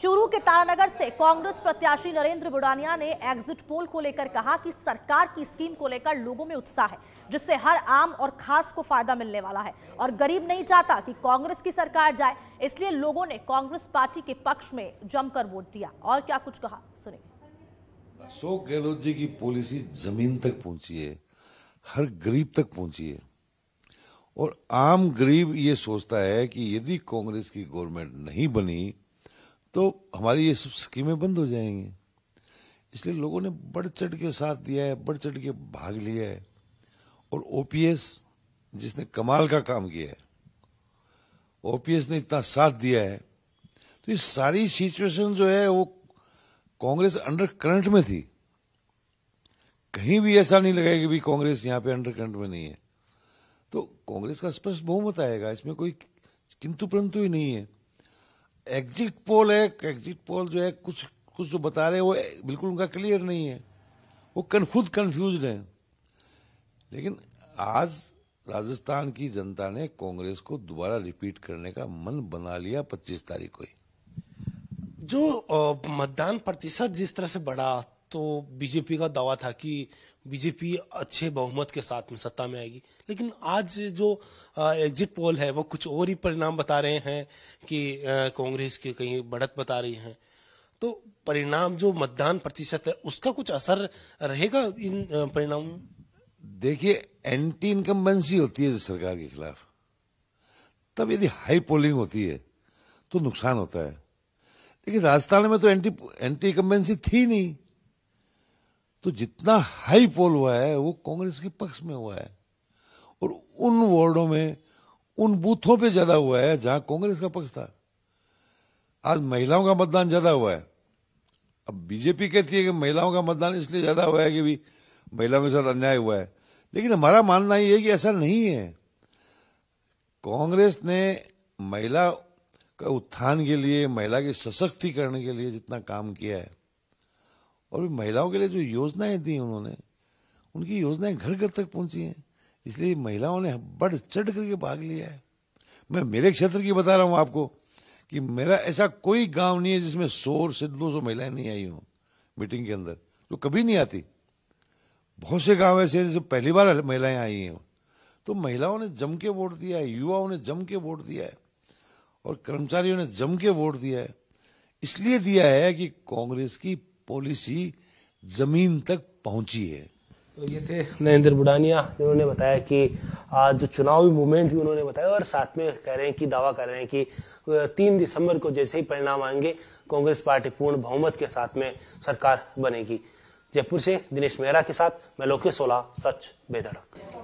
चूरू के तारानगर से कांग्रेस प्रत्याशी नरेंद्र बुडानिया ने एग्जिट पोल को लेकर कहा कि सरकार की स्कीम को लेकर लोगों में उत्साह है जिससे हर आम और खास को फायदा मिलने वाला है और गरीब नहीं चाहता कि कांग्रेस की सरकार जाए इसलिए लोगों ने कांग्रेस पार्टी के पक्ष में जमकर वोट दिया और क्या कुछ कहा सुने अशोक गहलोत जी की पॉलिसी जमीन तक पहुंची है हर गरीब तक पहुंची है और आम गरीब ये सोचता है कि यदि कांग्रेस की गवर्नमेंट नहीं बनी तो हमारी ये सब स्कीमें बंद हो जाएंगी इसलिए लोगों ने बढ़ चढ़ के साथ दिया है बढ़ चढ़ के भाग लिया है और ओपीएस जिसने कमाल का काम किया है ओपीएस ने इतना साथ दिया है तो ये सारी सिचुएशन जो है वो कांग्रेस अंडर करंट में थी कहीं भी ऐसा नहीं लगा कि भी कांग्रेस यहां पे अंडर करंट में नहीं है तो कांग्रेस का स्पष्ट बहुमत आएगा इसमें कोई किंतु परंतु ही नहीं है एग्जिट पोल है एग्जिट पोल जो है कुछ कुछ जो बता रहे हैं वो बिल्कुल उनका क्लियर नहीं है वो कन, खुद कन्फ्यूज हैं लेकिन आज राजस्थान की जनता ने कांग्रेस को दोबारा रिपीट करने का मन बना लिया 25 तारीख को ही जो मतदान प्रतिशत जिस तरह से बढ़ा तो बीजेपी का दावा था कि बीजेपी अच्छे बहुमत के साथ में सत्ता में आएगी लेकिन आज जो एग्जिट पोल है वो कुछ और ही परिणाम बता रहे हैं कि कांग्रेस की कहीं बढ़त बता रही है तो परिणाम जो मतदान प्रतिशत है उसका कुछ असर रहेगा इन परिणामों देखिए एंटी इनकम्बेंसी होती है सरकार के खिलाफ तब यदि हाई पोलिंग होती है तो नुकसान होता है लेकिन राजस्थान में तो एंटी एंटी इनकम्बेंसी थी नहीं तो जितना हाई पोल हुआ है वो कांग्रेस के पक्ष में हुआ है और उन वार्डो में उन बूथों पे ज्यादा हुआ है जहां कांग्रेस का पक्ष था आज महिलाओं का मतदान ज्यादा हुआ है अब बीजेपी कहती है कि महिलाओं का मतदान इसलिए ज्यादा हुआ है कि भी महिलाओं के साथ अन्याय हुआ है लेकिन हमारा मानना यह है कि ऐसा नहीं है कांग्रेस ने महिला का उत्थान के लिए महिला के सशक्तिकरण के लिए जितना काम किया है और महिलाओं के लिए जो योजनाएं दी उन्होंने उनकी योजनाएं घर घर तक पहुंची हैं इसलिए महिलाओं ने बढ़ चढ़ करके भाग लिया है मैं मेरे क्षेत्र की बता रहा हूं आपको कि मेरा ऐसा कोई गांव नहीं है जिसमें सौ से दो सौ महिलाएं नहीं आई हों मीटिंग के अंदर जो कभी नहीं आती बहुत से गांव ऐसे जैसे पहली बार महिलाएं आई हैं तो महिलाओं ने जम के वोट दिया है युवाओं ने जम के वोट दिया है और कर्मचारियों ने जम के वोट दिया है इसलिए दिया है कि कांग्रेस की पॉलिसी जमीन तक पहुंची है तो ये थे नरेंद्र बुडानिया जिन्होंने बताया कि आज जो चुनावी मूवमेंट भी उन्होंने बताया और साथ में कह रहे हैं कि दावा कर रहे हैं कि तीन दिसंबर को जैसे ही परिणाम आएंगे कांग्रेस पार्टी पूर्ण बहुमत के साथ में सरकार बनेगी जयपुर से दिनेश मेहरा के साथ मैं लोकेश सोला सच बेधड़क